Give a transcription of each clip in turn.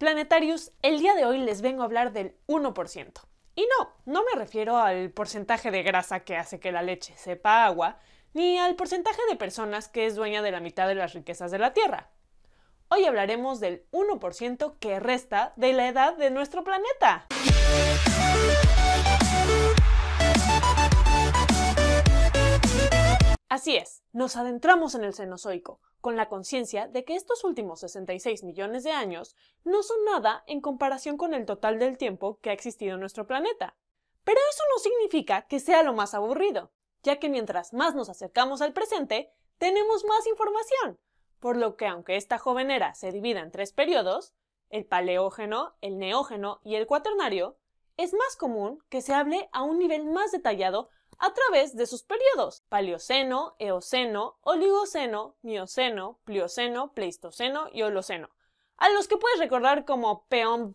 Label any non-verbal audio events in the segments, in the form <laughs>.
Planetarius, el día de hoy les vengo a hablar del 1%. Y no, no me refiero al porcentaje de grasa que hace que la leche sepa agua, ni al porcentaje de personas que es dueña de la mitad de las riquezas de la Tierra. Hoy hablaremos del 1% que resta de la edad de nuestro planeta. Así es, nos adentramos en el Cenozoico, con la conciencia de que estos últimos 66 millones de años no son nada en comparación con el total del tiempo que ha existido en nuestro planeta. Pero eso no significa que sea lo más aburrido, ya que mientras más nos acercamos al presente, tenemos más información, por lo que aunque esta joven era se divida en tres periodos, el paleógeno, el neógeno y el cuaternario, es más común que se hable a un nivel más detallado a través de sus periodos, Paleoceno, Eoceno, Oligoceno, Mioceno, Plioceno, Pleistoceno y Holoceno, a los que puedes recordar como peón...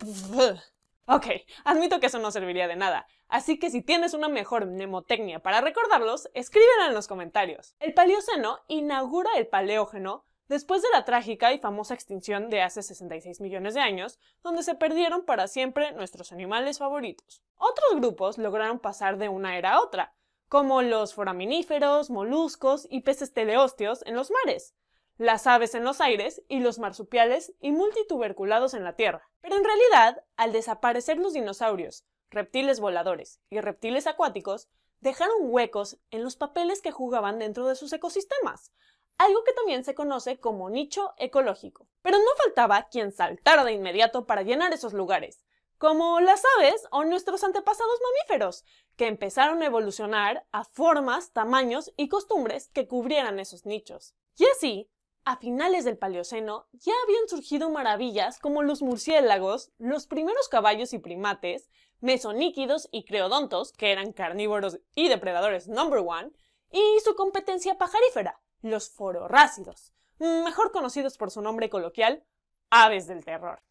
Ok, admito que eso no serviría de nada, así que si tienes una mejor mnemotecnia para recordarlos, escríbela en los comentarios. El Paleoceno inaugura el Paleógeno después de la trágica y famosa extinción de hace 66 millones de años, donde se perdieron para siempre nuestros animales favoritos. Otros grupos lograron pasar de una era a otra, como los foraminíferos, moluscos y peces teleósteos en los mares, las aves en los aires y los marsupiales y multituberculados en la tierra. Pero en realidad, al desaparecer los dinosaurios, reptiles voladores y reptiles acuáticos, dejaron huecos en los papeles que jugaban dentro de sus ecosistemas, algo que también se conoce como nicho ecológico. Pero no faltaba quien saltara de inmediato para llenar esos lugares, como las aves o nuestros antepasados mamíferos, que empezaron a evolucionar a formas, tamaños y costumbres que cubrieran esos nichos. Y así, a finales del Paleoceno ya habían surgido maravillas como los murciélagos, los primeros caballos y primates, mesoníquidos y creodontos, que eran carnívoros y depredadores number one, y su competencia pajarífera, los fororácidos, mejor conocidos por su nombre coloquial, aves del terror.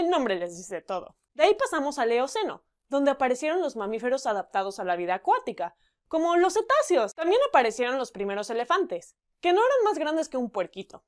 El nombre les dice todo. De ahí pasamos al Eoceno, donde aparecieron los mamíferos adaptados a la vida acuática, como los cetáceos. También aparecieron los primeros elefantes, que no eran más grandes que un puerquito.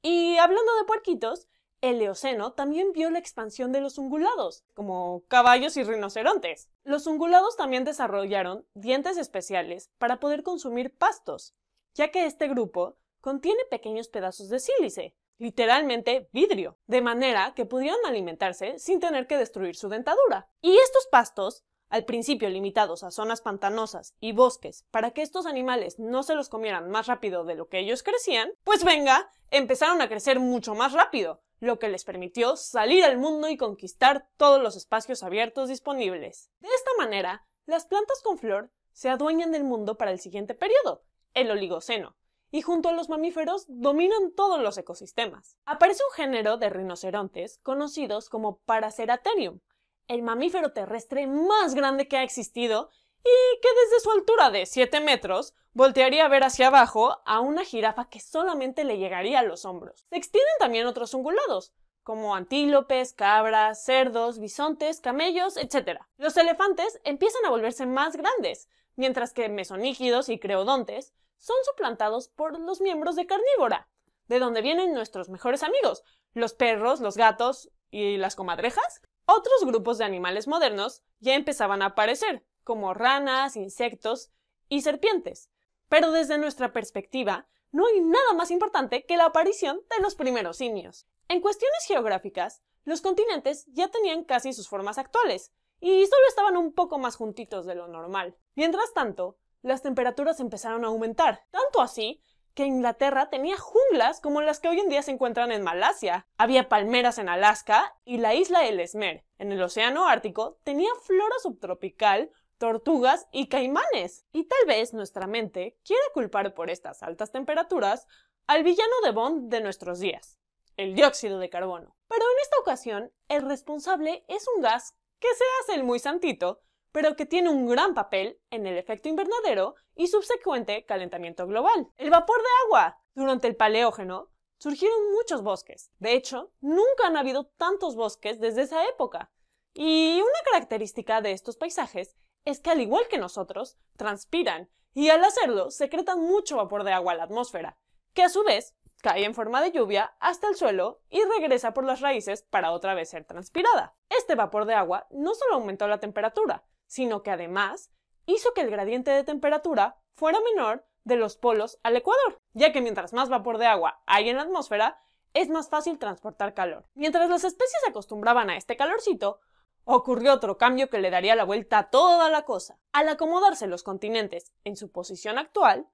Y hablando de puerquitos, el Eoceno también vio la expansión de los ungulados, como caballos y rinocerontes. Los ungulados también desarrollaron dientes especiales para poder consumir pastos, ya que este grupo contiene pequeños pedazos de sílice, literalmente vidrio, de manera que pudieron alimentarse sin tener que destruir su dentadura. Y estos pastos, al principio limitados a zonas pantanosas y bosques para que estos animales no se los comieran más rápido de lo que ellos crecían, pues venga, empezaron a crecer mucho más rápido, lo que les permitió salir al mundo y conquistar todos los espacios abiertos disponibles. De esta manera, las plantas con flor se adueñan del mundo para el siguiente periodo, el Oligoceno, y junto a los mamíferos dominan todos los ecosistemas. Aparece un género de rinocerontes conocidos como Paraceratherium, el mamífero terrestre más grande que ha existido y que desde su altura de 7 metros voltearía a ver hacia abajo a una jirafa que solamente le llegaría a los hombros. Se extienden también otros ungulados, como antílopes, cabras, cerdos, bisontes, camellos, etc. Los elefantes empiezan a volverse más grandes, mientras que mesonígidos y creodontes son suplantados por los miembros de carnívora, de donde vienen nuestros mejores amigos, los perros, los gatos y las comadrejas. Otros grupos de animales modernos ya empezaban a aparecer, como ranas, insectos y serpientes. Pero desde nuestra perspectiva, no hay nada más importante que la aparición de los primeros simios. En cuestiones geográficas, los continentes ya tenían casi sus formas actuales, y solo estaban un poco más juntitos de lo normal. Mientras tanto, las temperaturas empezaron a aumentar, tanto así que Inglaterra tenía junglas como las que hoy en día se encuentran en Malasia. Había palmeras en Alaska y la isla del Esmer, en el Océano Ártico, tenía flora subtropical, tortugas y caimanes. Y tal vez nuestra mente quiera culpar por estas altas temperaturas al villano de Bond de nuestros días, el dióxido de carbono. Pero en esta ocasión, el responsable es un gas que se hace el muy santito pero que tiene un gran papel en el efecto invernadero y subsecuente calentamiento global. El vapor de agua. Durante el Paleógeno surgieron muchos bosques. De hecho, nunca han habido tantos bosques desde esa época. Y una característica de estos paisajes es que al igual que nosotros, transpiran y al hacerlo secretan mucho vapor de agua a la atmósfera, que a su vez cae en forma de lluvia hasta el suelo y regresa por las raíces para otra vez ser transpirada. Este vapor de agua no solo aumentó la temperatura, sino que además hizo que el gradiente de temperatura fuera menor de los polos al ecuador, ya que mientras más vapor de agua hay en la atmósfera, es más fácil transportar calor. Mientras las especies se acostumbraban a este calorcito, ocurrió otro cambio que le daría la vuelta a toda la cosa. Al acomodarse los continentes en su posición actual,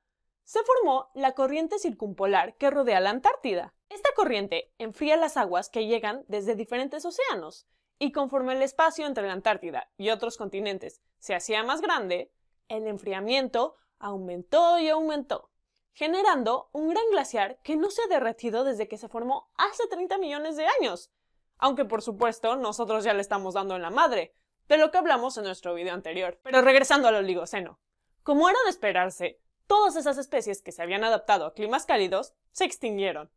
se formó la corriente circumpolar que rodea la Antártida. Esta corriente enfría las aguas que llegan desde diferentes océanos y conforme el espacio entre la Antártida y otros continentes se hacía más grande, el enfriamiento aumentó y aumentó, generando un gran glaciar que no se ha derretido desde que se formó hace 30 millones de años. Aunque por supuesto nosotros ya le estamos dando en la madre, de lo que hablamos en nuestro video anterior. Pero regresando al Oligoceno. Como era de esperarse, todas esas especies que se habían adaptado a climas cálidos se extinguieron.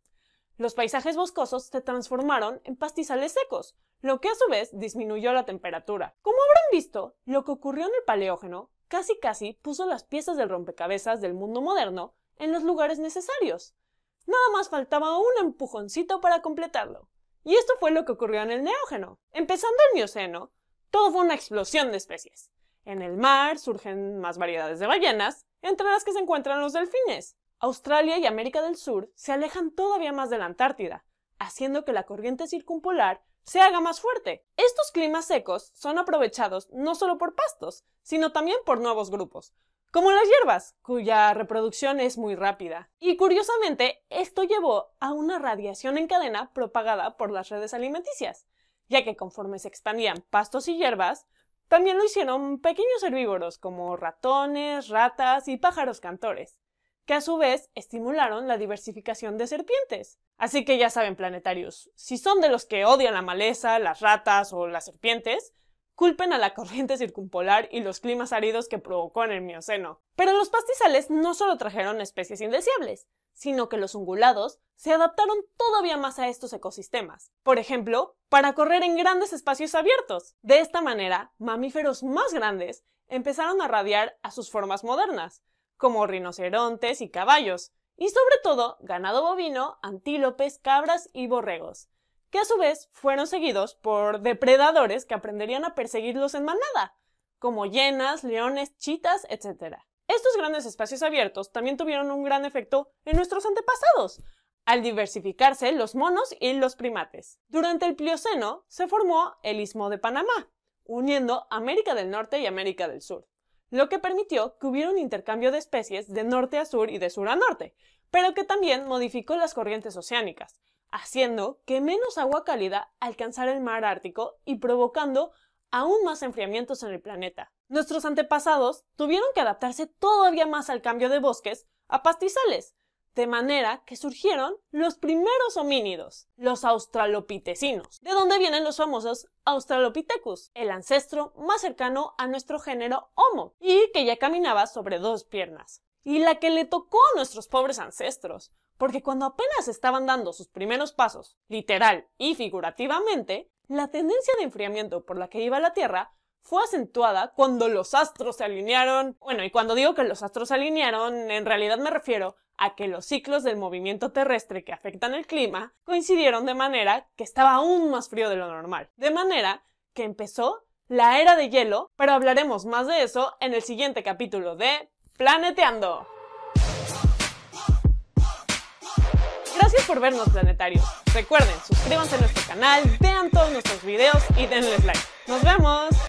Los paisajes boscosos se transformaron en pastizales secos, lo que a su vez disminuyó la temperatura. Como habrán visto, lo que ocurrió en el Paleógeno casi casi puso las piezas del rompecabezas del mundo moderno en los lugares necesarios. Nada más faltaba un empujoncito para completarlo. Y esto fue lo que ocurrió en el Neógeno. Empezando el Mioceno, todo fue una explosión de especies. En el mar surgen más variedades de ballenas, entre las que se encuentran los delfines. Australia y América del Sur se alejan todavía más de la Antártida, haciendo que la corriente circumpolar se haga más fuerte. Estos climas secos son aprovechados no solo por pastos, sino también por nuevos grupos, como las hierbas, cuya reproducción es muy rápida. Y curiosamente, esto llevó a una radiación en cadena propagada por las redes alimenticias, ya que conforme se expandían pastos y hierbas, también lo hicieron pequeños herbívoros como ratones, ratas y pájaros cantores que a su vez estimularon la diversificación de serpientes. Así que ya saben, planetarios, si son de los que odian la maleza, las ratas o las serpientes, culpen a la <laughs> corriente circumpolar y los climas áridos que provocó en el Mioceno. Pero los pastizales no solo trajeron especies indeseables, sino que los ungulados se adaptaron todavía más a estos ecosistemas. Por ejemplo, para correr en grandes espacios abiertos. De esta manera, mamíferos más grandes empezaron a radiar a sus formas modernas, como rinocerontes y caballos, y sobre todo ganado bovino, antílopes, cabras y borregos, que a su vez fueron seguidos por depredadores que aprenderían a perseguirlos en manada, como hienas, leones, chitas, etc. Estos grandes espacios abiertos también tuvieron un gran efecto en nuestros antepasados, al diversificarse los monos y los primates. Durante el Plioceno se formó el Istmo de Panamá, uniendo América del Norte y América del Sur lo que permitió que hubiera un intercambio de especies de norte a sur y de sur a norte, pero que también modificó las corrientes oceánicas, haciendo que menos agua cálida alcanzara el mar Ártico y provocando aún más enfriamientos en el planeta. Nuestros antepasados tuvieron que adaptarse todavía más al cambio de bosques a pastizales, de manera que surgieron los primeros homínidos, los australopitecinos, de donde vienen los famosos Australopithecus, el ancestro más cercano a nuestro género Homo, y que ya caminaba sobre dos piernas. Y la que le tocó a nuestros pobres ancestros, porque cuando apenas estaban dando sus primeros pasos, literal y figurativamente, la tendencia de enfriamiento por la que iba la Tierra fue acentuada cuando los astros se alinearon. Bueno, y cuando digo que los astros se alinearon, en realidad me refiero a que los ciclos del movimiento terrestre que afectan el clima coincidieron de manera que estaba aún más frío de lo normal. De manera que empezó la era de hielo, pero hablaremos más de eso en el siguiente capítulo de Planeteando. Gracias por vernos, planetarios. Recuerden, suscríbanse a nuestro canal, vean todos nuestros videos y denles like. ¡Nos vemos!